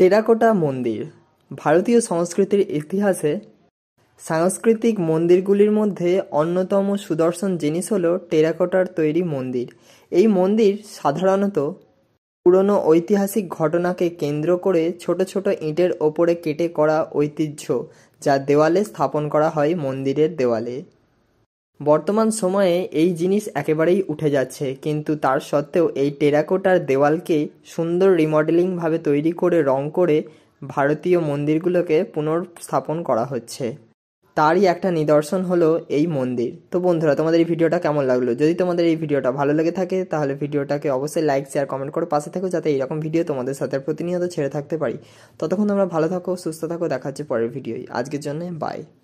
terracotta মন্দির ভারতীয় সংস্কৃতির ইতিহাসে সাংস্কৃতিক মন্দিরগুলির মধ্যে অন্যতম সুদর্শন জিনিস হল টেরাকোটার তৈরি মন্দির এই মন্দির সাধারণত পুরনো ঐতিহাসিক ঘটনাকে কেন্দ্র করে ছোট ছোট ইঁটের ওপরে কেটে করা ঐতিহ্য যা দেওয়ালে স্থাপন করা হয় মন্দিরের দেওয়ালে বর্তমান সময়ে এই জিনিস একেবারেই উঠে যাচ্ছে কিন্তু তার সত্ত্বেও এই টেরাকোটার দেওয়ালকে সুন্দর রিমডেলিংভাবে তৈরি করে রং করে ভারতীয় মন্দিরগুলোকে পুনর্স্থাপন করা হচ্ছে তারই একটা নিদর্শন হলো এই মন্দির তো বন্ধুরা তোমাদের এই ভিডিওটা কেমন লাগলো যদি তোমাদের এই ভিডিওটা ভালো লেগে থাকে তাহলে ভিডিওটাকে অবশ্যই লাইক শেয়ার কমেন্ট করে পাশে থাকো যাতে এইরকম ভিডিও তোমাদের সাথে প্রতিনিয়ত ছেড়ে থাকতে পারি ততক্ষণ তোমরা ভালো থাকো সুস্থ থাকো দেখা হচ্ছে পরের ভিডিওই আজকের জন্য বাই